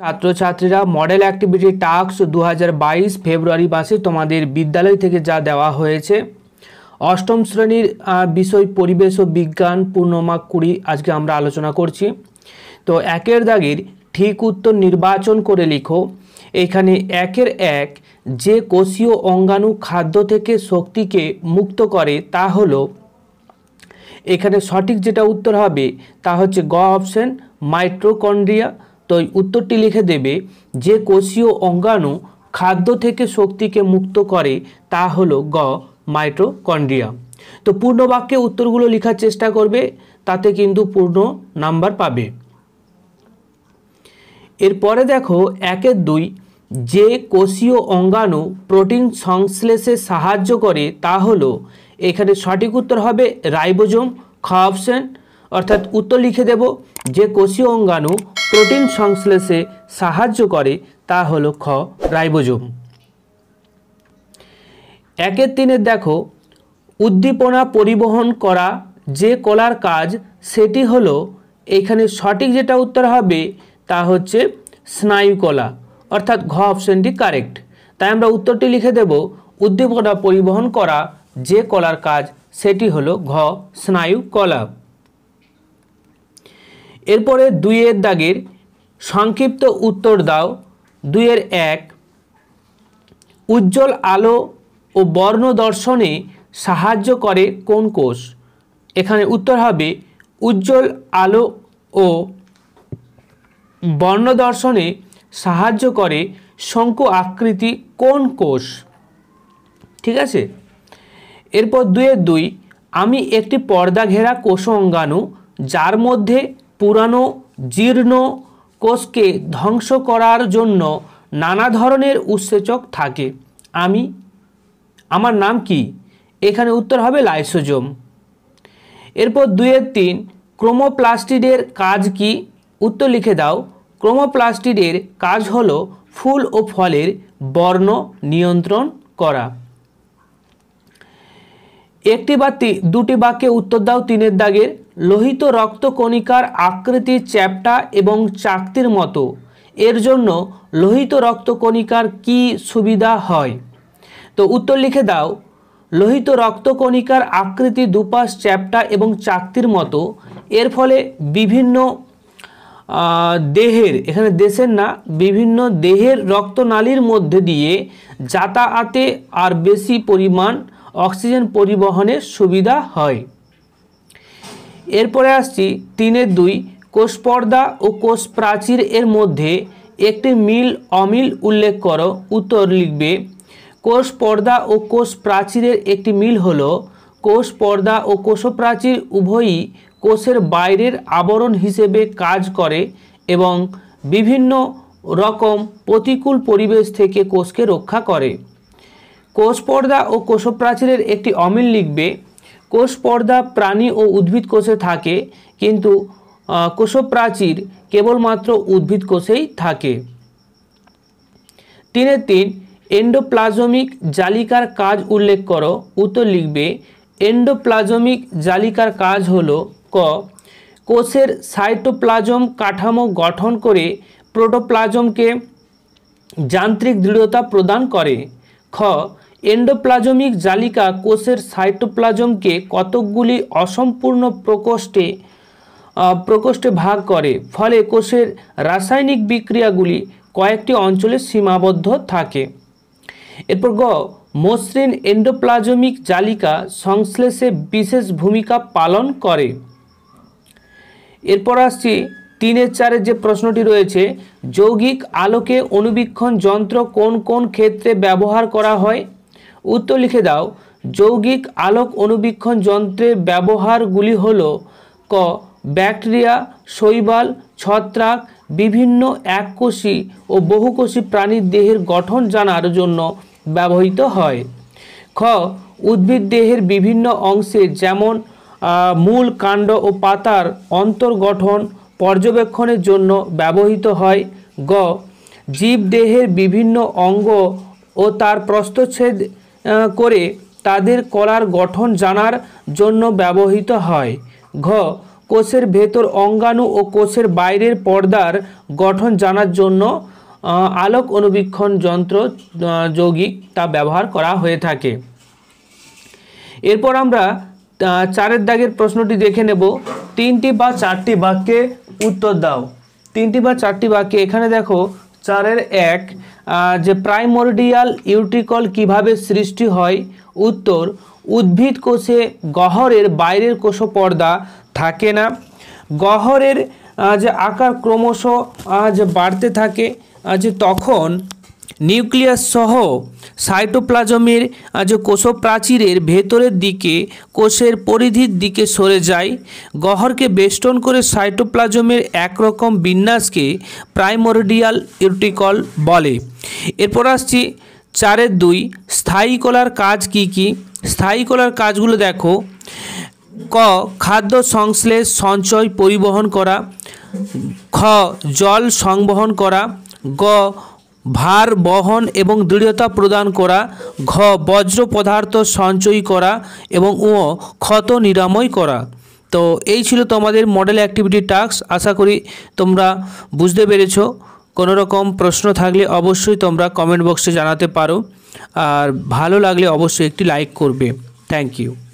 ছাত্রছাত্রীরা model activity task দু ফেব্রুয়ারি মাসে তোমাদের বিদ্যালয় থেকে যা দেওয়া হয়েছে অষ্টম শ্রেণীর বিষয় পরিবেশ ও বিজ্ঞান পূর্ণমা কুড়ি আজকে আমরা আলোচনা করছি তো একের দাগের ঠিক উত্তর নির্বাচন করে লিখো এখানে একের এক যে কোষীয় অঙ্গাণু খাদ্য থেকে শক্তিকে মুক্ত করে তা হলো এখানে সঠিক যেটা উত্তর হবে তা হচ্ছে গ অপশন মাইট্রোকন্ড্রিয়া তো উত্তরটি লিখে দেবে যে কোষীয় অঙ্গাণু খাদ্য থেকে শক্তিকে মুক্ত করে তা হলো গ মাইটোকন্ড্রিয়া তো পূর্ণ বাক্যে উত্তরগুলো লেখার চেষ্টা করবে তাতে কিন্তু পূর্ণ নাম্বার পাবে এরপরে দেখো একের দুই যে কোষীয় অঙ্গাণু প্রোটিন সংশ্লেষে সাহায্য করে তা হলো এখানে সঠিক উত্তর হবে রাইবোজোম খ অপশন অর্থাৎ উত্তর লিখে দেব যে কোষীয় অঙ্গাণু প্রোটিন সংশ্লেষে সাহায্য করে তা হল খ রাইবোজোম একের তিনে দেখো উদ্দীপনা পরিবহন করা যে কলার কাজ সেটি হল এখানে সঠিক যেটা উত্তর হবে তা হচ্ছে স্নায়ুকলা অর্থাৎ ঘ অপশনটি কারেক্ট তাই আমরা উত্তরটি লিখে দেব উদ্দীপনা পরিবহন করা যে কলার কাজ সেটি হলো ঘ স্নায়ু এরপরে দুইয়ের দাগের সংক্ষিপ্ত উত্তর দাও দুইয়ের এক উজ্জ্বল আলো ও বর্ণ দর্শনে সাহায্য করে কোন কোষ এখানে উত্তর হবে উজ্জ্বল আলো ও বর্ণ দর্শনে সাহায্য করে শঙ্কু আকৃতি কোন কোষ ঠিক আছে এরপর দুয়ের দুই আমি একটি পর্দা ঘেরা কোষ অঙ্গাণু যার মধ্যে পুরানো জীর্ণ কোষকে ধ্বংস করার জন্য নানা ধরনের উৎসেচক থাকে আমি আমার নাম কি এখানে উত্তর হবে লাইসোজোম এরপর দুয়ের তিন ক্রোমোপ্লাস্টিডের কাজ কি উত্তর লিখে দাও ক্রোমোপ্লাস্টিডের কাজ হল ফুল ও ফলের বর্ণ নিয়ন্ত্রণ করা একটি বা দুটি বাক্যে উত্তর দাও তিনের দাগের লোহিত রক্তকণিকার আকৃতি চ্যাপটা এবং চাকতির মতো এর জন্য লোহিত রক্তকণিকার কি সুবিধা হয় তো উত্তর লিখে দাও লোহিত রক্তকণিকার আকৃতি দুপাশ চ্যাপটা এবং চাকতির মতো এর ফলে বিভিন্ন দেহের এখানে দেশের না বিভিন্ন দেহের রক্তনালীর মধ্যে দিয়ে যাতায়াতে আর বেশি পরিমাণ অক্সিজেন পরিবহনের সুবিধা হয় এরপরে আসছি তিনের দুই কোষ পর্দা ও কোষ প্রাচীর এর মধ্যে একটি মিল অমিল উল্লেখ করো উত্তর লিখবে কোষ পর্দা ও কোষ প্রাচীরের একটি মিল হলো কোষ পর্দা ও কোষ প্রাচীর উভয়ই কোষের বাইরের আবরণ হিসেবে কাজ করে এবং বিভিন্ন রকম প্রতিকূল পরিবেশ থেকে কোষকে রক্ষা করে কোষ পর্দা ও কোষ প্রাচীরের একটি অমিল লিখবে কোষ পর্দা প্রাণী ও উদ্ভিদ কোষে থাকে কিন্তু কোষপ্রাচীর কেবলমাত্র উদ্ভিদ কোষেই থাকে তিনে তিন এন্ডোপ্লাজমিক জালিকার কাজ উল্লেখ করো উত্তর লিখবে এন্ডোপ্লাজমিক জালিকার কাজ হল ক কোষের সাইটোপ্লাজম কাঠামো গঠন করে প্রোটোপ্লাজমকে যান্ত্রিক দৃঢ়তা প্রদান করে খ এন্ডোপ্লাজমিক জালিকা কোষের সাইটোপ্লাজমকে কতকগুলি অসম্পূর্ণ প্রকোষ্ঠে প্রকোষ্ঠে ভাগ করে ফলে কোষের রাসায়নিক বিক্রিয়াগুলি কয়েকটি অঞ্চলে সীমাবদ্ধ থাকে এরপর গ মসৃণ এন্ডোপ্লাজমিক জালিকা সংশ্লেষে বিশেষ ভূমিকা পালন করে এরপর আসছি তিনের চারের যে প্রশ্নটি রয়েছে যৌগিক আলোকে অনুবীক্ষণ যন্ত্র কোন কোন ক্ষেত্রে ব্যবহার করা হয় উত্তর লিখে দাও যৌগিক আলোক অনুবীক্ষণ যন্ত্রের ব্যবহারগুলি হল ক ব্যাকটেরিয়া শৈবাল ছত্রাক বিভিন্ন এককোষী ও বহুকোষী প্রাণীর দেহের গঠন জানার জন্য ব্যবহৃত হয় খ উদ্ভিদ দেহের বিভিন্ন অংশে যেমন মূল কাণ্ড ও পাতার অন্তর্গঠন পর্যবেক্ষণের জন্য ব্যবহৃত হয় গ জীবদেহের বিভিন্ন অঙ্গ ও তার প্রস্তচ্ছেদ করে তাদের কলার গঠন জানার জন্য ব্যবহৃত হয় ঘ কোষের ভেতর অঙ্গাণু ও কোষের বাইরের পর্দার গঠন জানার জন্য আলোক অনুবীক্ষণ যন্ত্র যৌগিক তা ব্যবহার করা হয়ে থাকে এরপর আমরা চারের দাগের প্রশ্নটি দেখে নেব তিনটি বা চারটি বাক্যে উত্তর দাও তিনটি বা চারটি বাক্যে এখানে দেখো চারের এক যে প্রাইমোর্ডিয়াল ইউটিকল কিভাবে সৃষ্টি হয় উত্তর উদ্ভিদ কোষে গহরের বাইরের কোষ পর্দা থাকে না গহরের যে আকার ক্রমশ যে বাড়তে থাকে যে তখন নিউক্লিয়াস সহ সাইটোপ্লাজমের যে কোষ প্রাচীরের ভেতরের দিকে কোষের পরিধির দিকে সরে যায় গহরকে বেষ্টন করে সাইটোপ্লাজমের একরকম বিন্যাসকে প্রাইমোরডিয়াল ইউটিকল বলে এরপর আসছি চারের দুই স্থায়ী কলার কাজ কি কি স্থায়ী কলার কাজগুলো দেখো ক খাদ্য সংশ্লেষ সঞ্চয় পরিবহন করা খ জল সংবহন করা গ ভার বহন এবং দৃঢ়তা প্রদান করা ঘ বজ্র পদার্থ সঞ্চয় করা এবং ও ক্ষত নিরাময় করা তো এই ছিল তোমাদের মডেল অ্যাক্টিভিটি টাস্ক আশা করি তোমরা বুঝতে পেরেছ কোনো রকম প্রশ্ন থাকলে অবশ্যই তোমরা কমেন্ট বক্সে জানাতে পারো আর ভালো লাগলে অবশ্যই একটি লাইক করবে থ্যাংক ইউ